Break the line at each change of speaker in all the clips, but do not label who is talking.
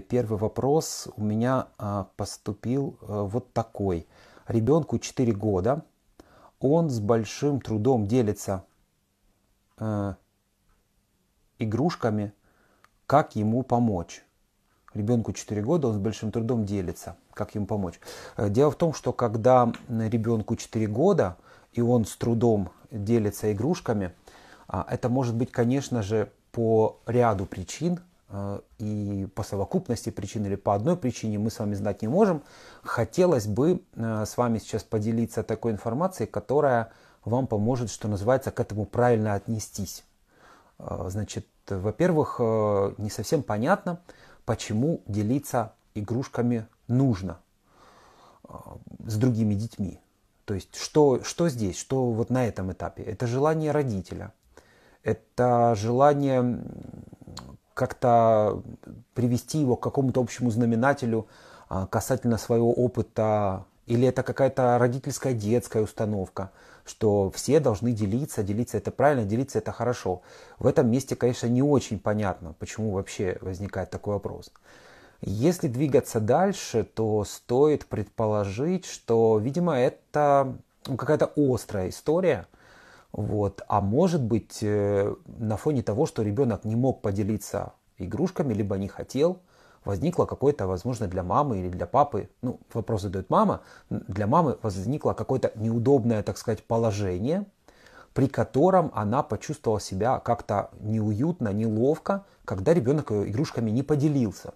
первый вопрос у меня а, поступил э, вот такой. Ребенку 4 года, он с большим трудом делится э, игрушками, как ему помочь. Ребенку 4 года, он с большим трудом делится, как ему помочь. Э, дело в том, что когда ребенку 4 года, и он с трудом делится игрушками, а, это может быть, конечно же, по ряду причин – Э, и по совокупности причин или по одной причине мы с вами знать не можем, хотелось бы э, с вами сейчас поделиться такой информацией, которая вам поможет, что называется, к этому правильно отнестись. Э, значит, во-первых, не совсем понятно, почему делиться игрушками нужно с другими детьми. То есть что, что здесь, что вот на этом этапе? Это желание родителя, это желание как-то привести его к какому-то общему знаменателю а, касательно своего опыта? Или это какая-то родительская детская установка, что все должны делиться, делиться это правильно, делиться это хорошо. В этом месте, конечно, не очень понятно, почему вообще возникает такой вопрос. Если двигаться дальше, то стоит предположить, что, видимо, это ну, какая-то острая история, вот. А может быть, э, на фоне того, что ребенок не мог поделиться игрушками, либо не хотел, возникло какое-то, возможно, для мамы или для папы, ну, вопрос задает мама, для мамы возникло какое-то неудобное, так сказать, положение, при котором она почувствовала себя как-то неуютно, неловко, когда ребенок ее э, игрушками не поделился.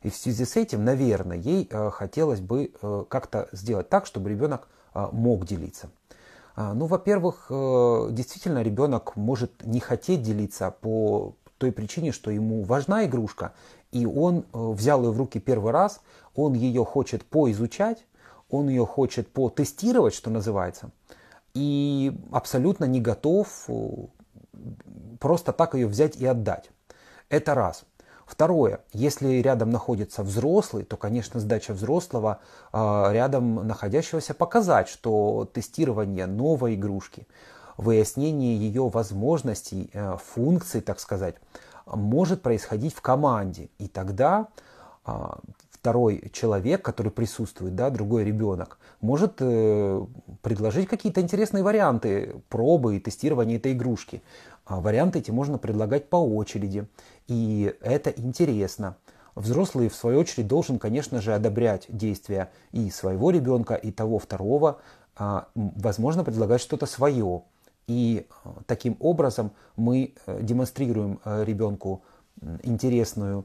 И в связи с этим, наверное, ей э, хотелось бы как-то сделать так, чтобы ребенок мог делиться. А, ну, во-первых, э, действительно ребенок может не хотеть делиться по той причине, что ему важна игрушка, и он э, взял ее в руки первый раз, он ее хочет поизучать, он ее хочет потестировать, что называется, и абсолютно не готов э, просто так ее взять и отдать. Это раз – Второе, если рядом находится взрослый, то, конечно, задача взрослого а, рядом находящегося показать, что тестирование новой игрушки, выяснение ее возможностей, э, функций, так сказать, может происходить в команде. И тогда а, второй человек, который присутствует, да, другой ребенок, может э, предложить какие-то интересные варианты пробы и тестирования этой игрушки. А варианты эти можно предлагать по очереди, и это интересно. Взрослый, в свою очередь, должен, конечно же, одобрять действия и своего ребенка, и того второго, а, возможно, предлагать что-то свое. И э, таким образом мы э, демонстрируем э, ребенку интересную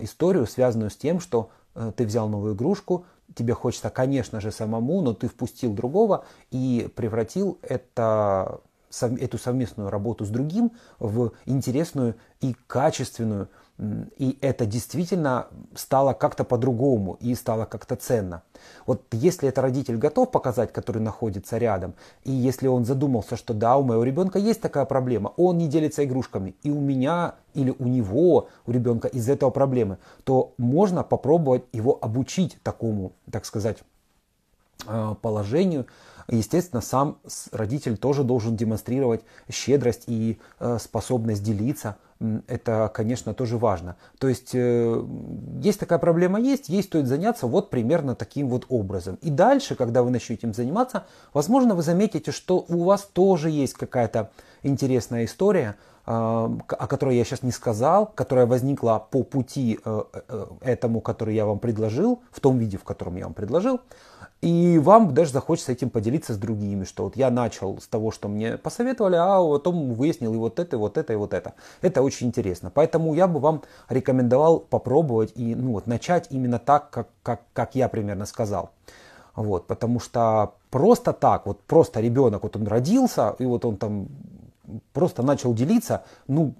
историю, связанную с тем, что Э, ты взял новую игрушку, тебе хочется, конечно же, самому, но ты впустил другого и превратил это, эту совместную работу с другим в интересную и качественную и это действительно стало как-то по-другому и стало как-то ценно. Вот если это родитель готов показать, который находится рядом, и если он задумался, что да, у моего ребенка есть такая проблема, он не делится игрушками, и у меня или у него, у ребенка из этого проблемы, то можно попробовать его обучить такому, так сказать, Э, положению, естественно, сам родитель тоже должен демонстрировать щедрость и э, способность делиться. Это, конечно, тоже важно. То есть, э, есть такая проблема, есть, ей стоит заняться вот примерно таким вот образом. И дальше, когда вы начнете этим заниматься, возможно, вы заметите, что у вас тоже есть какая-то интересная история, Эм, о которой я сейчас не сказал, которая возникла по пути э, э, э, этому, который я вам предложил, в том виде, в котором я вам предложил, и вам даже захочется этим поделиться с другими, что вот я начал с того, что мне посоветовали, а потом выяснил и вот это, и вот это, и вот это. Это очень интересно. Поэтому я бы вам рекомендовал попробовать и ну, вот, начать именно так, как, как, как я примерно сказал. Вот, потому что просто так, вот просто ребенок, вот он родился, и вот он там просто начал делиться, ну,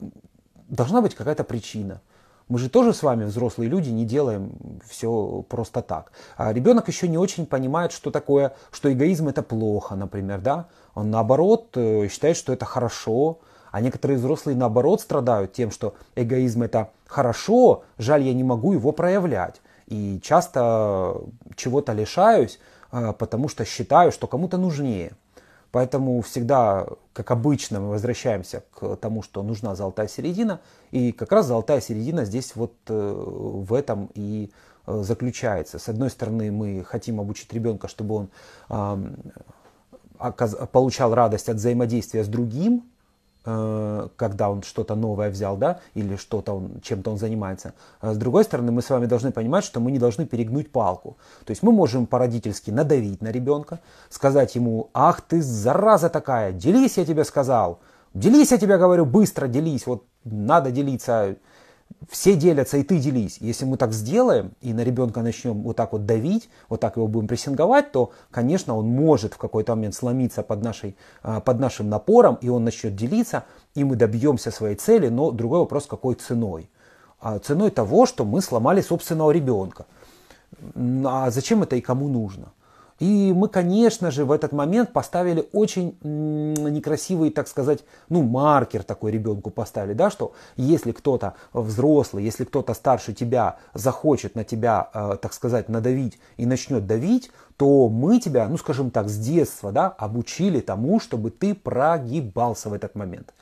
должна быть какая-то причина. Мы же тоже с вами, взрослые люди, не делаем все просто так. А ребенок еще не очень понимает, что такое, что эгоизм это плохо, например, да? Он наоборот э, считает, что это хорошо, а некоторые взрослые наоборот страдают тем, что эгоизм это хорошо, жаль, я не могу его проявлять. И часто чего-то лишаюсь, а, потому что считаю, что кому-то нужнее. Поэтому всегда, как обычно, мы возвращаемся к тому, что нужна золотая середина. И как раз золотая середина здесь вот э, в этом и э, заключается. С одной стороны, мы хотим обучить ребенка, чтобы он получал радость от взаимодействия с другим, Э, когда он что-то новое взял, да, или что-то он, чем-то он занимается. А с другой стороны, мы с вами должны понимать, что мы не должны перегнуть палку. То есть мы можем по-родительски надавить на ребенка, сказать ему, ах ты зараза такая, делись, я тебе сказал, делись, я тебе говорю, быстро делись, вот надо делиться, все делятся, и ты делись. Если мы так сделаем, и на ребенка начнем вот так вот давить, вот так его будем прессинговать, то, конечно, он может в какой-то момент сломиться под, нашей, а, под нашим напором, и он начнет делиться, и мы добьемся своей цели, но другой вопрос, какой ценой. А ценой того, что мы сломали собственного ребенка. А зачем это и кому нужно? И мы, конечно же, в этот момент поставили очень некрасивый, так сказать, ну, маркер такой ребенку поставили, да, что если кто-то взрослый, если кто-то старше тебя захочет на тебя, э, так сказать, надавить и начнет давить, то мы тебя, ну, скажем так, с детства, да, обучили тому, чтобы ты прогибался в этот момент,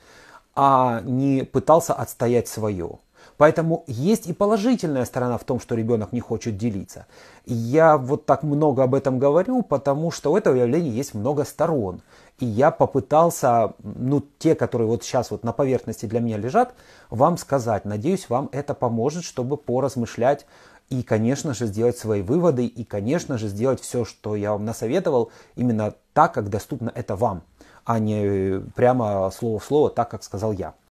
а не пытался отстоять свое. Поэтому есть и положительная сторона в том, что ребенок не хочет делиться. я вот так много об этом говорю, потому что у этого явления есть много сторон. И я попытался, ну, те, которые вот сейчас вот на поверхности для меня лежат, вам сказать. Надеюсь, вам это поможет, чтобы поразмышлять и, конечно же, сделать свои выводы, и, конечно же, сделать все, что я вам насоветовал, именно так, как доступно это вам, а не прямо слово в слово так, как сказал я.